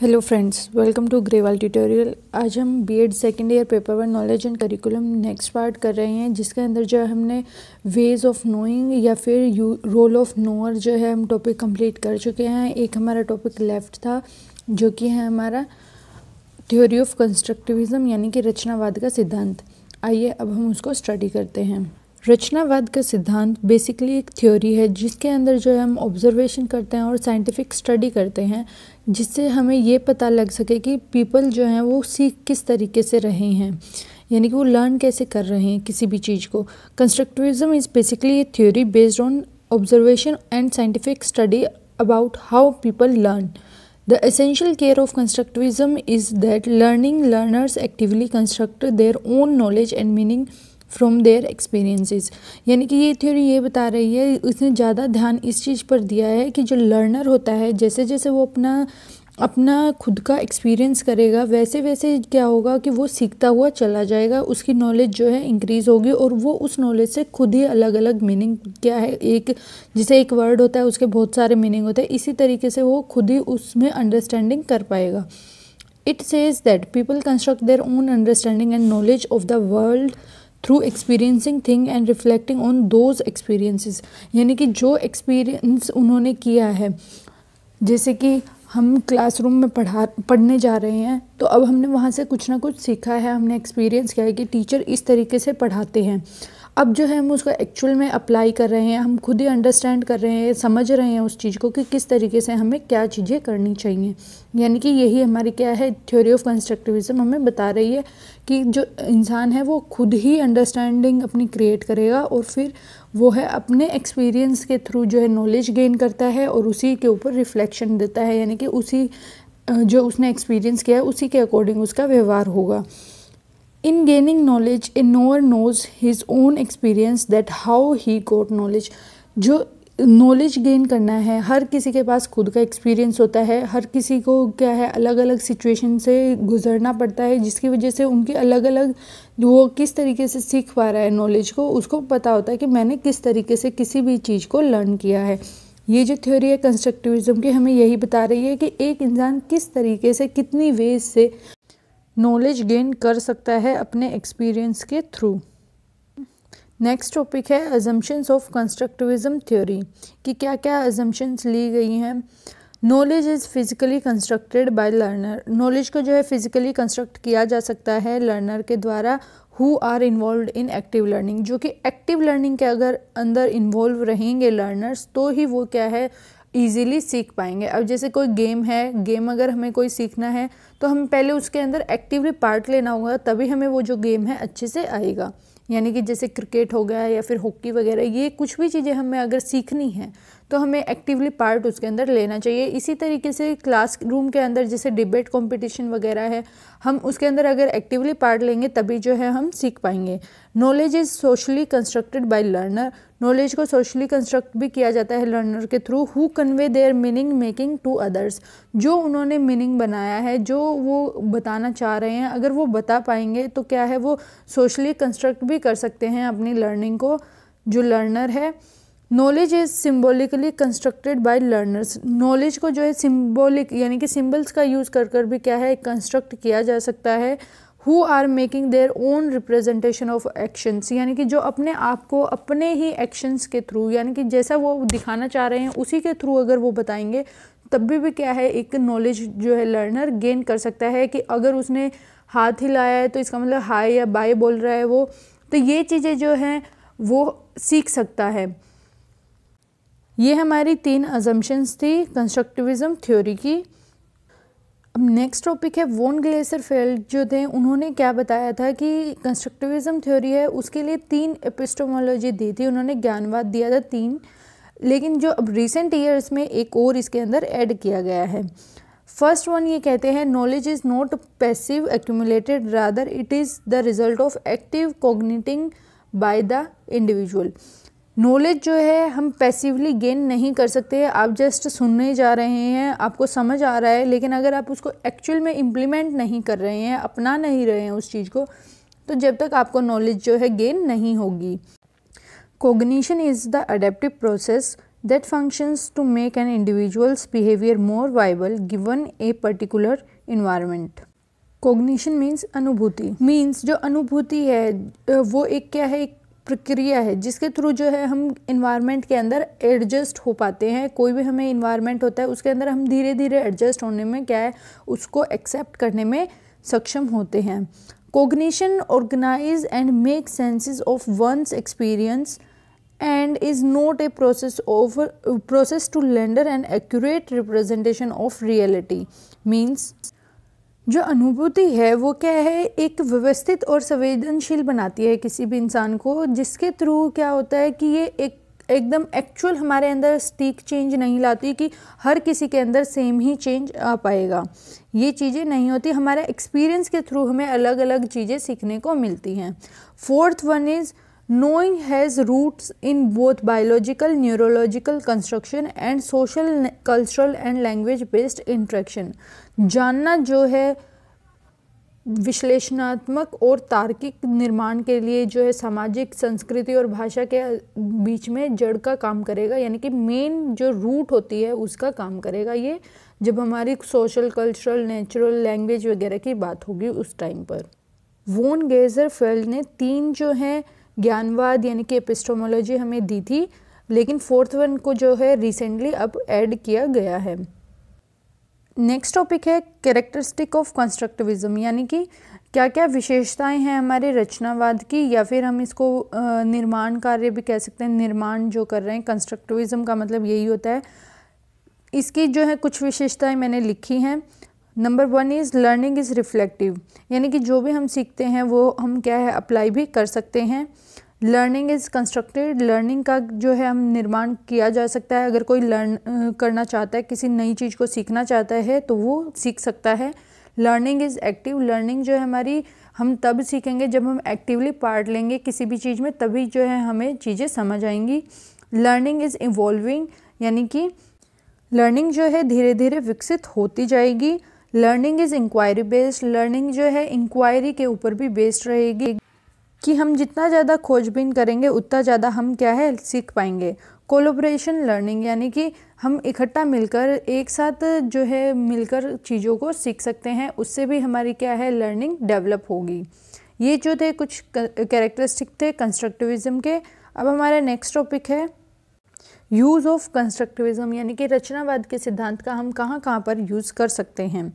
hello friends welcome to Grewal tutorial आज हम BEd second year paper one knowledge and curriculum next part कर रहे हैं जिसके अंदर जो है हमने वेज ऑफ नोइंग या फिर यू रोल ऑफ नोअर जो है हम टॉपिक कंप्लीट कर चुके हैं एक हमारा टॉपिक लेफ्ट था जो कि है हमारा थ्योरी ऑफ कंस्ट्रक्टिविज़म यानी कि रचनावाद का सिद्धांत आइए अब हम उसको स्टडी करते हैं रचनावाद का सिद्धांत बेसिकली एक थ्योरी है जिसके अंदर जो है हम ऑब्जर्वेशन करते हैं और साइंटिफिक स्टडी करते हैं जिससे हमें ये पता लग सके कि पीपल जो हैं वो सीख किस तरीके से रहे हैं यानी कि वो लर्न कैसे कर रहे हैं किसी भी चीज़ को constructivism is basically a theory based on observation and scientific study about how people learn the essential care of constructivism is that learning learners actively construct their own knowledge and meaning from their experiences यानी कि ये theory ये बता रही है उसने ज़्यादा ध्यान इस चीज़ पर दिया है कि जो लर्नर होता है जैसे जैसे वो अपना अपना खुद का एक्सपीरियंस करेगा वैसे वैसे क्या होगा कि वो सीखता हुआ चला जाएगा उसकी नॉलेज जो है इंक्रीज़ होगी और वो उस नॉलेज से खुद ही अलग अलग मीनिंग क्या है एक जिसे एक वर्ड होता है उसके बहुत सारे मीनिंग होते हैं इसी तरीके से वो खुद ही उसमें अंडरस्टैंडिंग कर पाएगा it says that people construct their own understanding and knowledge of the world through experiencing thing and reflecting on those experiences यानी कि जो एक्सपीरियंस उन्होंने किया है जैसे कि हम क्लासरूम में पढ़ा पढ़ने जा रहे हैं तो अब हमने वहाँ से कुछ ना कुछ सीखा है हमने एक्सपीरियंस किया है कि टीचर इस तरीके से पढ़ाते हैं अब जो है हम उसको एक्चुअल में अप्लाई कर रहे हैं हम खुद ही अंडरस्टैंड कर रहे हैं समझ रहे हैं उस चीज़ को कि किस तरीके से हमें क्या चीज़ें करनी चाहिए यानी कि यही हमारी क्या है थ्योरी ऑफ कंस्ट्रक्टिविज़म हमें बता रही है कि जो इंसान है वो खुद ही अंडरस्टैंडिंग अपनी क्रिएट करेगा और फिर वो है अपने एक्सपीरियंस के थ्रू जो है नॉलेज गेन करता है और उसी के ऊपर रिफ्लेक्शन देता है यानी कि उसी जो उसने एक्सपीरियंस किया है उसी के अकॉर्डिंग उसका व्यवहार होगा in gaining knowledge knower knows his own experience that how he got knowledge जो नॉलेज गेन करना है हर किसी के पास खुद का एक्सपीरियंस होता है हर किसी को क्या है अलग अलग सिचुएशन से गुजरना पड़ता है जिसकी वजह से उनकी अलग अलग वो किस तरीके से सीख पा रहा है नॉलेज को उसको पता होता है कि मैंने किस तरीके से किसी भी चीज़ को लर्न किया है ये जो थ्योरी है कंस्ट्रक्टिविज़म की हमें यही बता रही है कि एक इंसान किस तरीके से कितनी वेज से नॉलेज गेन कर सकता है अपने एक्सपीरियंस के थ्रू नेक्स्ट टॉपिक है एजम्पन्स ऑफ कंस्ट्रक्टिविज्म थ्योरी कि क्या क्या एजम्पन्स ली गई हैं knowledge is physically constructed by learner knowledge को जो है फिज़िकली कंस्ट्रक्ट किया जा सकता है लर्नर के द्वारा who are involve in active learning जो कि एक्टिव लर्निंग के अगर अंदर इन्वॉल्व रहेंगे लर्नर्स तो ही वो क्या है ईजीली सीख पाएंगे अब जैसे कोई गेम है गेम अगर हमें कोई सीखना है तो हम पहले उसके अंदर एक्टिवली पार्ट लेना होगा तभी हमें वो जो गेम है अच्छे से आएगा यानी कि जैसे क्रिकेट हो गया या फिर हॉकी वगैरह ये कुछ भी चीज़ें हमें अगर सीखनी है तो हमें एक्टिवली पार्ट उसके अंदर लेना चाहिए इसी तरीके से क्लास रूम के अंदर जैसे डिबेट कंपटीशन वगैरह है हम उसके अंदर अगर एक्टिवली पार्ट लेंगे तभी जो है हम सीख पाएंगे knowledge is socially constructed by learner knowledge को सोशली कंस्ट्रक्ट भी किया जाता है लर्नर के through who convey their meaning making to others जो उन्होंने मीनिंग बनाया है जो वो बताना चाह रहे हैं अगर वो बता पाएंगे तो क्या है वो सोशली कंस्ट्रक्ट भी कर सकते हैं अपनी लर्निंग को जो लर्नर है knowledge is symbolically constructed by learners knowledge को जो है सिम्बोलिक यानी कि सिम्बल्स का यूज़ कर कर भी क्या है कंस्ट्रक्ट किया जा सकता है who are making their own representation of actions यानी कि जो अपने आप को अपने ही एक्शंस के थ्रू यानी कि जैसा वो दिखाना चाह रहे हैं उसी के थ्रू अगर वो बताएंगे तब भी, भी क्या है एक नॉलेज जो है लर्नर गेन कर सकता है कि अगर उसने हाथ हिलाया है तो इसका मतलब हाई या बाय बोल रहा है वो तो ये चीज़ें जो हैं वो सीख सकता है ये हमारी तीन अजम्पन्स थी कंस्ट्रक्टिविज़्म थ्योरी की अब नेक्स्ट टॉपिक है वोन ग्लेसर फेल्ड जो थे उन्होंने क्या बताया था कि कंस्ट्रक्टिविज्म थ्योरी है उसके लिए तीन एपिस्टोमोलॉजी दी थी उन्होंने ज्ञानवाद दिया था तीन लेकिन जो अब रिसेंट ईयर्स में एक और इसके अंदर ऐड किया गया है फर्स्ट वन ये कहते हैं knowledge is not passive accumulated rather it is the result of active cognizing by the individual knowledge जो है हम पैसिवली गेन नहीं कर सकते आप जस्ट सुनने जा रहे हैं आपको समझ आ रहा है लेकिन अगर आप उसको एक्चुअल में इम्प्लीमेंट नहीं कर रहे हैं अपना नहीं रहे हैं उस चीज़ को तो जब तक आपको नॉलेज जो है गेन नहीं होगी cognition is the adaptive process that functions to make an individual's behaviour more viable given a particular environment cognition means अनुभूति मीन्स जो अनुभूति है वो एक क्या है एक प्रक्रिया है जिसके थ्रू जो है हम इन्वायरमेंट के अंदर एडजस्ट हो पाते हैं कोई भी हमें इन्वायरमेंट होता है उसके अंदर हम धीरे धीरे एडजस्ट होने में क्या है उसको एक्सेप्ट करने में सक्षम होते हैं cognition organise and make senses of one's experience and is not a process of process to render and accurate representation of reality means जो अनुभूति है वो क्या है एक व्यवस्थित और संवेदनशील बनाती है किसी भी इंसान को जिसके थ्रू क्या होता है कि ये एक एकदम एक्चुअल हमारे अंदर स्टीक चेंज नहीं लाती कि हर किसी के अंदर सेम ही चेंज आ पाएगा ये चीज़ें नहीं होती हमारे एक्सपीरियंस के थ्रू हमें अलग अलग चीज़ें सीखने को मिलती हैं fourth one is knowing has roots in both biological neurological construction and social cultural and language based interaction जानना जो है विश्लेषणात्मक और तार्किक निर्माण के लिए जो है सामाजिक संस्कृति और भाषा के बीच में जड़ का काम करेगा यानी कि मेन जो रूट होती है उसका काम करेगा ये जब हमारी सोशल कल्चरल नेचुरल लैंग्वेज वगैरह की बात होगी उस टाइम पर वोन गेजर फेल्ड ने तीन जो हैं ज्ञानवाद यानी कि एपिस्टोमोलॉजी हमें दी थी लेकिन फोर्थ वन को जो है रिसेंटली अब ऐड किया गया है नेक्स्ट टॉपिक है कैरेक्टरिस्टिक ऑफ कंस्ट्रक्टिविज़्म यानी कि क्या क्या विशेषताएं हैं हमारे रचनावाद की या फिर हम इसको निर्माण कार्य भी कह सकते हैं निर्माण जो कर रहे हैं कंस्ट्रक्टिविज़्म का मतलब यही होता है इसकी जो है कुछ विशेषताएं मैंने लिखी हैं number one is learning is reflective यानी कि जो भी हम सीखते हैं वो हम क्या है अप्लाई भी कर सकते हैं लर्निंग इज़ कंस्ट्रक्टेड लर्निंग का जो है हम निर्माण किया जा सकता है अगर कोई लर्न करना चाहता है किसी नई चीज़ को सीखना चाहता है तो वो सीख सकता है लर्निंग इज़ एक्टिव लर्निंग जो है हमारी हम तब सीखेंगे जब हम एक्टिवली पार्ट लेंगे किसी भी चीज़ में तभी जो है हमें चीज़ें समझ आएंगी लर्निंग इज़ इवॉल्विंग यानी कि लर्निंग जो है धीरे धीरे विकसित होती जाएगी learning is inquiry based learning जो है इंक्वायरी के ऊपर भी बेस्ड रहेगी कि हम जितना ज़्यादा खोजबीन करेंगे उतना ज़्यादा हम क्या है सीख पाएंगे कोलोब्रेशन लर्निंग यानी कि हम इकट्ठा मिलकर एक साथ जो है मिलकर चीज़ों को सीख सकते हैं उससे भी हमारी क्या है लर्निंग डेवलप होगी ये जो थे कुछ कैरेक्टरिस्टिक थे कंस्ट्रक्टिविज़म के अब हमारा नेक्स्ट टॉपिक है यूज़ ऑफ कंस्ट्रक्टिविज़्म यानी कि रचनावाद के सिद्धांत का हम कहाँ कहाँ पर यूज़ कर सकते हैं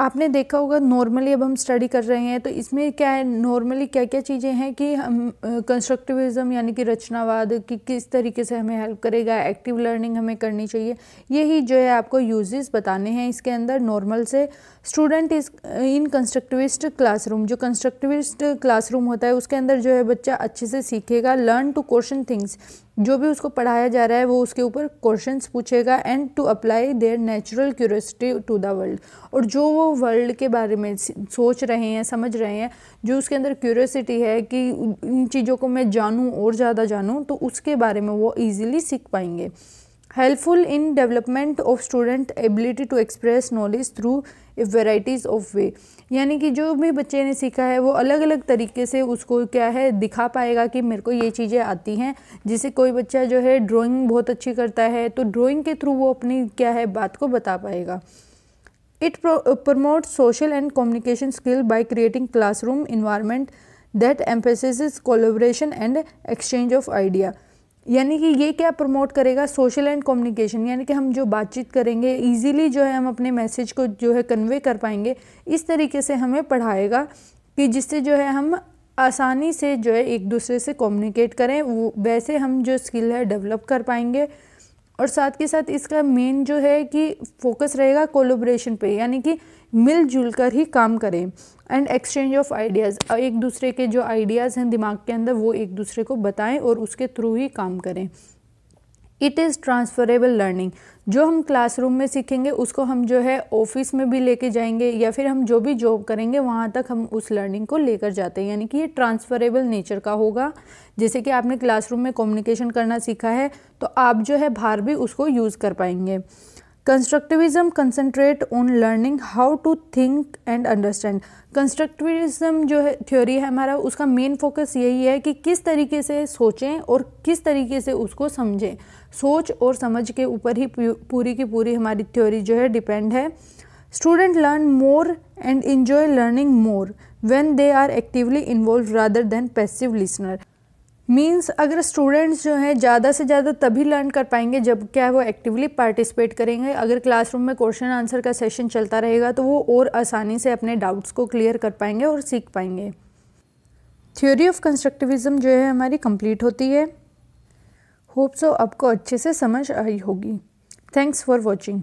आपने देखा होगा नॉर्मली अब हम स्टडी कर रहे हैं तो इसमें क्या है नॉर्मली क्या क्या चीज़ें हैं कि हम कंस्ट्रक्टिविज़म यानी कि रचनावाद कि किस तरीके से हमें हेल्प करेगा एक्टिव लर्निंग हमें करनी चाहिए यही जो है आपको यूजेस बताने हैं इसके अंदर नॉर्मल से student is in constructivist classroom जो कंस्ट्रक्टिविस्ट क्लासरूम होता है उसके अंदर जो है बच्चा अच्छे से सीखेगा लर्न टू क्वेश्चन थिंग्स जो भी उसको पढ़ाया जा रहा है वो उसके ऊपर क्वेश्चन पूछेगा and to apply their natural curiosity to the world और जो वो वर्ल्ड के बारे में सोच रहे हैं समझ रहे हैं जो उसके अंदर क्यूरसिटी है कि इन चीज़ों को मैं जानूँ और ज़्यादा जानूँ तो उसके बारे में वो ईज़िली सीख पाएंगे helpful in development of student ability to express knowledge through varieties of way यानी कि जो भी बच्चे ने सीखा है वो अलग अलग तरीके से उसको क्या है दिखा पाएगा कि मेरे को ये चीज़ें आती हैं जिसे कोई बच्चा जो है ड्राइंग बहुत अच्छी करता है तो ड्राइंग के थ्रू वो अपनी क्या है बात को बता पाएगा it promote social and communication skill by creating classroom environment that emphasis collaboration and exchange of idea यानी कि ये क्या प्रमोट करेगा सोशल एंड कम्युनिकेशन यानी कि हम जो बातचीत करेंगे इजीली जो है हम अपने मैसेज को जो है कन्वे कर पाएंगे इस तरीके से हमें पढ़ाएगा कि जिससे जो है हम आसानी से जो है एक दूसरे से कम्युनिकेट करें वो वैसे हम जो स्किल है डेवलप कर पाएंगे और साथ के साथ इसका मेन जो है कि फोकस रहेगा कोलोब्रेशन पे यानी कि मिलजुल कर ही काम करें एंड एक्सचेंज ऑफ आइडियाज़ एक दूसरे के जो आइडियाज़ हैं दिमाग के अंदर वो एक दूसरे को बताएं और उसके थ्रू ही काम करें इट इज़ ट्रांसफरेबल लर्निंग जो हम क्लासरूम में सीखेंगे उसको हम जो है ऑफिस में भी लेके जाएंगे या फिर हम जो भी जॉब करेंगे वहाँ तक हम उस लर्निंग को लेकर जाते हैं यानी कि ये ट्रांसफरेबल नेचर का होगा जैसे कि आपने क्लासरूम में कम्युनिकेशन करना सीखा है तो आप जो है बाहर भी उसको यूज़ कर पाएंगे constructivism concentrate on learning how to think and understand constructivism जो है थ्योरी है हमारा उसका मेन फोकस यही है कि किस तरीके से सोचें और किस तरीके से उसको समझें सोच और समझ के ऊपर ही पूरी की पूरी हमारी थ्योरी जो है डिपेंड है student learn more and enjoy learning more when they are actively involve rather than passive listener means अगर स्टूडेंट्स जो हैं ज़्यादा से ज़्यादा तभी लर्न कर पाएंगे जब क्या वो एक्टिवली पार्टिसिपेट करेंगे अगर क्लासरूम में क्वेश्चन आंसर का सेशन चलता रहेगा तो वो और आसानी से अपने डाउट्स को क्लियर कर पाएंगे और सीख पाएंगे थ्योरी ऑफ कंस्ट्रक्टिविज्म जो है हमारी कंप्लीट होती है होप सो आपको अच्छे से समझ आई होगी थैंक्स फॉर वॉचिंग